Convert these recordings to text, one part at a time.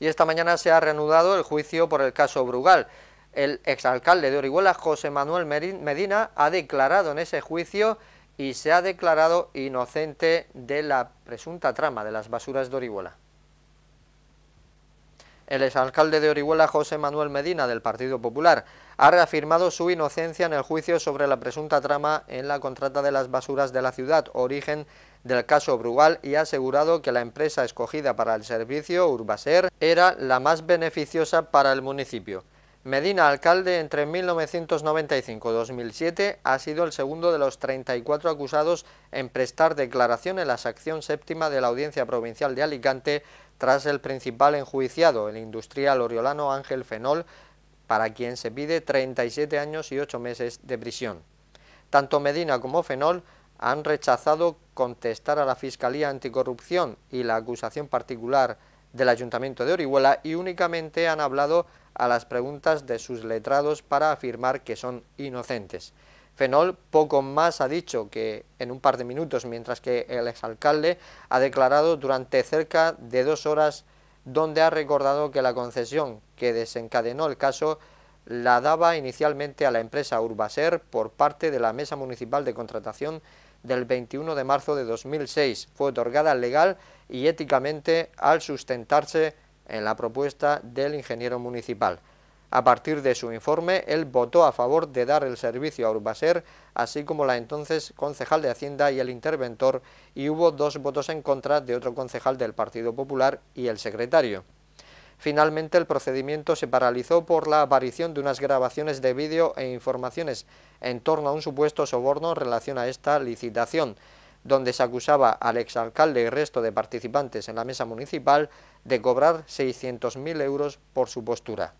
y esta mañana se ha reanudado el juicio por el caso Brugal. El exalcalde de Orihuela, José Manuel Medina, ha declarado en ese juicio y se ha declarado inocente de la presunta trama de las basuras de Orihuela. El exalcalde de Orihuela, José Manuel Medina, del Partido Popular, ha reafirmado su inocencia en el juicio sobre la presunta trama en la contrata de las basuras de la ciudad, origen del caso Brugal y ha asegurado que la empresa escogida para el servicio, Urbaser, era la más beneficiosa para el municipio. Medina, alcalde entre 1995 2007, ha sido el segundo de los 34 acusados en prestar declaración en la sección séptima de la Audiencia Provincial de Alicante tras el principal enjuiciado, el industrial oriolano Ángel Fenol, para quien se pide 37 años y 8 meses de prisión. Tanto Medina como Fenol han rechazado contestar a la Fiscalía Anticorrupción y la acusación particular del Ayuntamiento de Orihuela y únicamente han hablado a las preguntas de sus letrados para afirmar que son inocentes. Fenol poco más ha dicho que en un par de minutos, mientras que el exalcalde ha declarado durante cerca de dos horas donde ha recordado que la concesión que desencadenó el caso la daba inicialmente a la empresa Urbaser por parte de la Mesa Municipal de Contratación del 21 de marzo de 2006. Fue otorgada legal y éticamente al sustentarse en la propuesta del ingeniero municipal. A partir de su informe, él votó a favor de dar el servicio a Urbaser, así como la entonces concejal de Hacienda y el interventor, y hubo dos votos en contra de otro concejal del Partido Popular y el secretario. Finalmente, el procedimiento se paralizó por la aparición de unas grabaciones de vídeo e informaciones en torno a un supuesto soborno en relación a esta licitación, donde se acusaba al exalcalde y resto de participantes en la mesa municipal de cobrar 600.000 euros por su postura.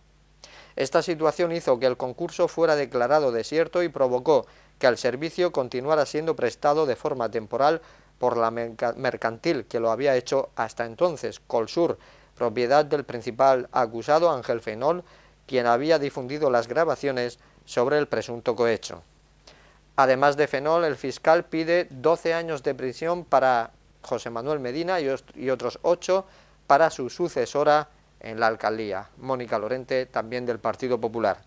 Esta situación hizo que el concurso fuera declarado desierto y provocó que el servicio continuara siendo prestado de forma temporal por la mercantil que lo había hecho hasta entonces, Colsur, propiedad del principal acusado Ángel Fenol, quien había difundido las grabaciones sobre el presunto cohecho. Además de Fenol, el fiscal pide 12 años de prisión para José Manuel Medina y otros 8 para su sucesora en la alcaldía, Mónica Lorente, también del Partido Popular.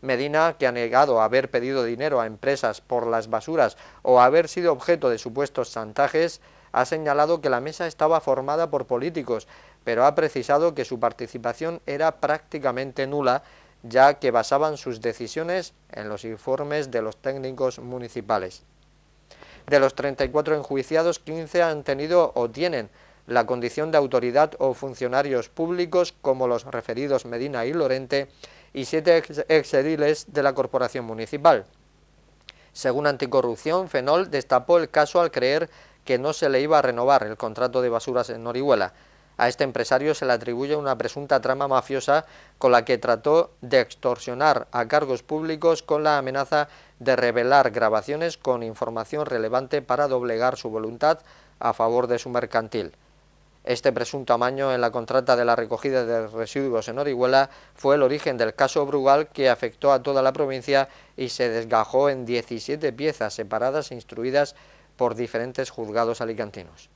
Medina, que ha negado haber pedido dinero a empresas por las basuras o haber sido objeto de supuestos chantajes, ha señalado que la mesa estaba formada por políticos pero ha precisado que su participación era prácticamente nula, ya que basaban sus decisiones en los informes de los técnicos municipales. De los 34 enjuiciados, 15 han tenido o tienen la condición de autoridad o funcionarios públicos como los referidos Medina y Lorente y siete exediles de la corporación municipal. Según Anticorrupción, Fenol destapó el caso al creer que no se le iba a renovar el contrato de basuras en Orihuela. A este empresario se le atribuye una presunta trama mafiosa con la que trató de extorsionar a cargos públicos con la amenaza de revelar grabaciones con información relevante para doblegar su voluntad a favor de su mercantil. Este presunto amaño en la contrata de la recogida de residuos en Orihuela fue el origen del caso Brugal que afectó a toda la provincia y se desgajó en 17 piezas separadas e instruidas por diferentes juzgados alicantinos.